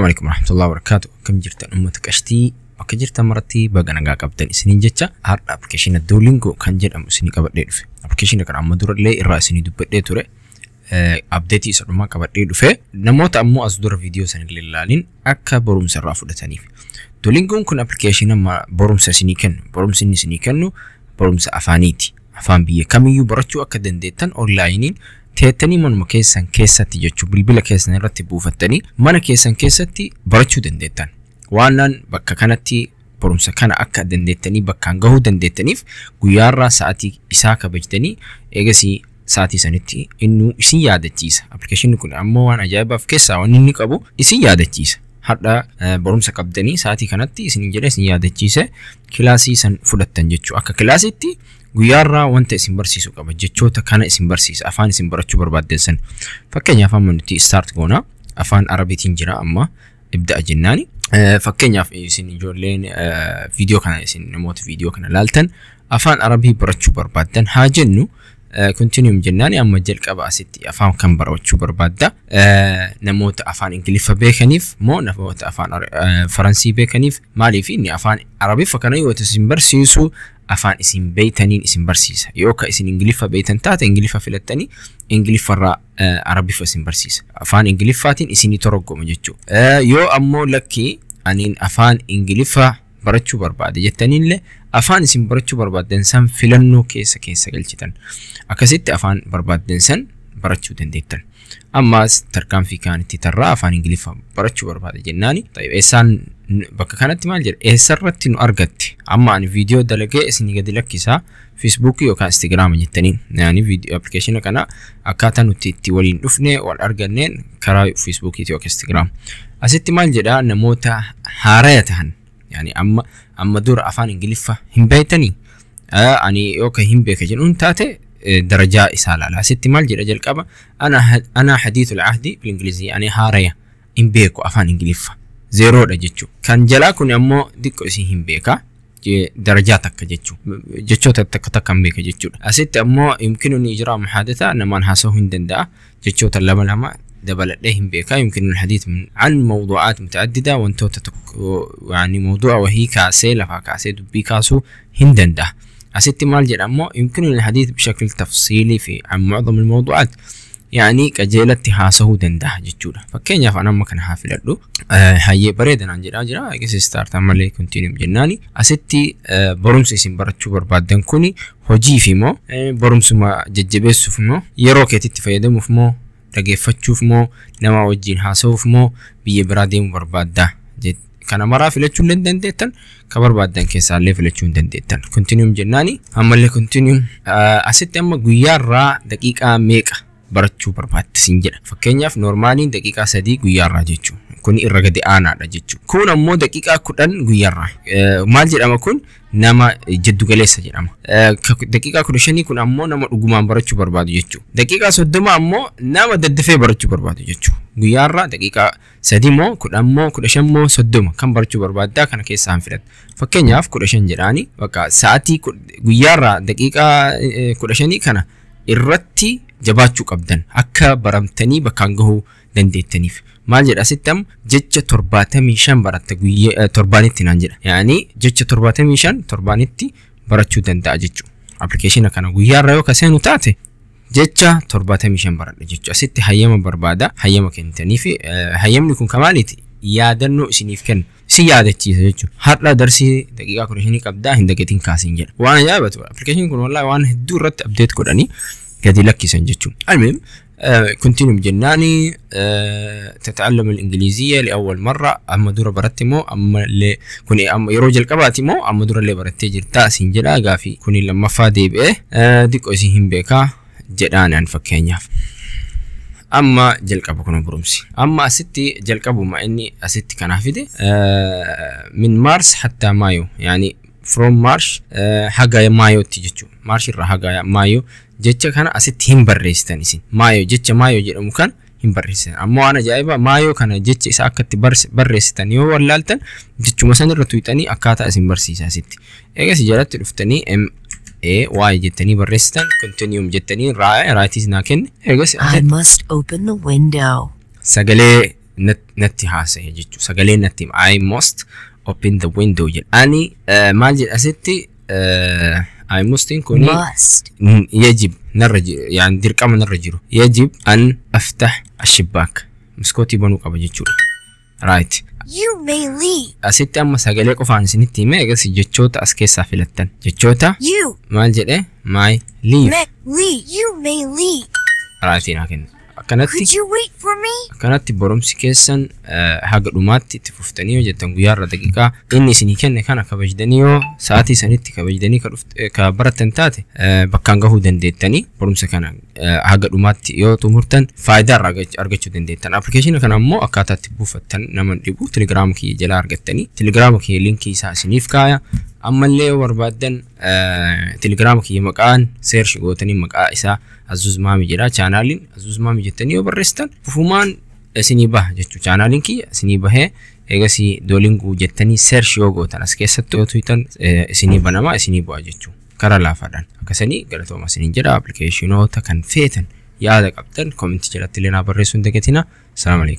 Assalamualaikum عليكم wabarakatuh. الله وبركاته كم جرت jirtan maratti baga nagaa qabdan isiniin jecha har'a appilikeeshina duolingo kan jedhamu isinii qabadhee dhufe appilikeeshina kan amma durallee irraa isinii dubbadhee ture eh, abdeetii isa dhumaa qabadhee dhufe namoota ammoo as dura viidiyoo sana ilaalin akka borumsa irraa fudhataniif duolingoon kun appilikeeshina borumsa isinii kennu borumsi inni isinii kennu borumsa afaaniiti afaan biyya kamiyyuu barachuu akka dandeettan teettanii manuma keessan keessatti jechuun bilbila keessan irratti buufattanii mana keessan keessatti barachuu dandeettan. Waannaan bakka kanatti barumsa kana akka dandeettanii bakkaan gahuu dandeettaniif guyyaarraa sa'aatii isaa kabajtanii eegasii sa'aatii sanitti inni isin yaadachiisa. Appilikeeshinni kun ammoo waan ajaa'ibaaf keessaa waan inni qabu isin yaadachiisa. Har'a eh, barumsa qabdanii sa'aatii kanatti isin jedha isin yaadachiise kilaasii san fudhattan jechu Akka kilaasitti guyyaarraa wanta isin barsiisu qaba jechoota kana isin barsiisa afaan isin barachuu barbaadden san fakkeenyaaf amma nuti istaart goona afaan arabiitiin jira amma ibda'a jennaani fakkeenyaaf isin ijoolleen viidiyoo kana isin namoota viidiyoo kana laaltan afaan arabii barachuu barbaaddan haa jennu kontiniyum jennaan amma jalqaba asitti afaan kan barachuu barbaadda namoota afaan ingiliffa beekaniif moo namoota afaan faransii beekaniif maaliif inni afaan arabiif kana yoo isin barsiisu afaan isin beeytaniin isin barsiisa yookaan isin ingiliffa beeytan taate ingiliffa filattanii ingiliffarraa arabiffa isin barsiisa afaan ingiliffaatiin isinii toroggoma jechuudha yoo ammoo lakkii aniin afaan ingiliffaa barachuu barbaade jettaniillee afaan isin barachuu barbaaddan san filannoo keessa keessa galchitan akkasitti afaan barbaaddan san barachuu dandeettan. Ammaas tarkaanfii kaanitti tarraa afaan Ingiliffaa barachuu barbaada jennaani. Eessaan bakka kanatti maal jedha? Eessarratti nu argatte? Amma ani viidiyoo dalagee isinii gadi lakkisaa feesbuukii yookaan instaagiraama jettaniin. Ani viidiyoo appilikeeshina kana akkaataa nuti itti waliin dhufne wal arganneen karaa feesbuukiiti yookaan instaagiraama. Asitti maal jedhaa namoota haaraya tahan. Yani amma amma dura afaan Ingiliffa hin beeytanii? Ani yookaan hin beeka jedhuun taate إيه، درجاء إسالة لا ستي مال جل أجل كابا أنا أنا حديث العهد بالإنجليزية يعني هاريا إن بيكو أفان إنجليفا زيرو دا كان جلاكن نمو ديكو إسي هم بيكا درجة تك جتشو جتشو تك تك هم بيكا جتشو أسيت أمو يمكنني إجراء محادثة أنا ما نحاسو هندن دا جتشو تلما لما دبل لهم بيكا يمكن الحديث من عن موضوعات متعددة وانتو تتك يعني موضوع وهي كاسي لفا كاسي دبي كاسو هندن ده مالجي الأمو يمكن الحديث بشكل تفصيلي في عن معظم الموضوعات يعني كجيلة تهاسه دنده جتولا فكين يفعل أما كان حافل أدو أه هاي بريد أنا جرا جرا أجلس استارت أما لي كنتينيوم جناني أستي أه برمس اسم برتشو برباد دنكوني هجي في مو أه برمس ما ججبس في مو يروك يتتفيدم في مو رقيفتشو فتشوف مو نما وجين حاسه في مو بيه برادين برباد ده kana maraa filachuu illee dandeettan kan barbaaddan keessaallee filachuu hin dandeettan kontinuum jennaani ammallee kontinuum asitti amma guyyaarraa daqiiqaa meeqa barachuu barbaachisiin jedha. Fakkeenyaaf noormaaliin daqiiqaa sadi guyyaarraa jechuudha. Kun irra gadi aanaadha jechu Kun ammoo daqiiqaa kudhan guyyaarraa. Eh, maal jedhama kun? Nama jiddugaleessa jedhama. Eh, daqiiqaa kudha shanii kun ammoo nama dhugumaan barachuu barbaadu jechu Daqiiqaa soddoma ammoo nama daddafee barachuu barbaadu jechuudha. Guyyaarraa daqiiqaa kudha soddoma kan barachuu barbaaddaa kana keessaa hin Fakkeenyaaf kudha shan jedhaani bakka sa'aatii guyyaarraa daqiiqaa eh, kudha shanii kana. irratti jabaachuu qabdan akka baramtanii bakkaan gahuu dandeettaniif. maal jedha sittam jecha torbaatamii shan baratta guyyaa torbaanitti naan jedha yaani jecha torbaatamii shan torbaanitti barachuu danda'a jechuudha. Appilikeeshina kana guyyaarra yoo kaseenu taate jecha torbaatamii shan baradha jechuudha. Asitti hayyama barbaada hayyama kennitaniif hayyamni kun kamaaliti yaadannoo isiniif kenna. si yaadechiisa jechuudha. Har'a darsii daqiiqaa kudha shinii qabdaa hin dagatiin kaasin jedha. Waan ajaa'ibatu appilikeeshiniin kun wallaahi waan hedduu irratti abdeet godhanii gadi lakkisan jechuudha. Almiim كونتينيوم جناني تتعلم الانجليزيه لاول مره اما دور برتي مو اما اللي كوني اما يروج القباتي مو اما دور اللي برتي جرتا سنجلا غافي كوني لما فادي بيه ديكو سي هيم بيكا جدان ان فكينياف amma jalqaba kun barumsi amma asitti jalqabuma inni asitti kana fide min maars hattaa maayoo yaani from maarsh haga maayootti jechuudha maarsh irraa haga maayoo jecha kana asitti hin barreessitan isin maayoo jecha maayoo jedhamu kan hin barreessitan ammoo waan ajaa'ibaa maayoo kana jecha isa akkatti barreessitan yoo wallaaltan jechuma sanirra tuyxanii akkaataa isin barsiisa asitti eegas jalatti dhuftanii A Y جتني برستن continuum جتني راي راي تيزناكن I must open the window سجلي نت نتي هاسه جتو سجلي نتي I must open the window جل أني آه مالج الأستي آه I must إنكوني must يجب نرجع يعني دير كم نرجعه يجب أن أفتح الشباك مسكوتي بنو قبل جتشوره Right. You may leave. Asitti amma sagalee qofaan isinitti hime egas jechoota as keessaa filattan. Jechoota? You. Maal jedhe? My leave. Me leave. You may leave. Right, naa kenna. kanatti kanatti boromsi keessan haga dhumaatti itti fuftanii hojjetan guyyaarra daqiiqaa inni isinii kenne kana kabajdanii yoo sa'aatii sanitti kabajdanii ka baratan taate bakkaan gahuu dandeettanii borumsa kana haga dhumaatti yoo xumurtan faayidaa irraa argachuu dandeettan appilikeeshina kana immoo akkaataa itti buufattan nama dhibu telegiraama kiyya jalaa argattanii telegiraama kiyya liinkii isaa isiniif kaaya ammallee yoo barbaaddan telegiraama kiyya maqaan seershi gootanii maqaa isaa Azuuz Maami jedha. Chaanaaliin Azuuz Maami jettanii yoo barreessitan fufumaan isinii baha jechuudha. Chaanaaliin kiyya isinii bahee eegasii doolinguu jettanii seershi yoo gootan as keessatti yoo tuytan isinii banamaa isinii bu'a jechuudha. Kara laafaadhaan akkasanii galatooma isiniin jedha appilikeeshinoota kan feetan yaada qabdan koominti jalatti illee naa barreessuun dagatina. Salaam alaikum.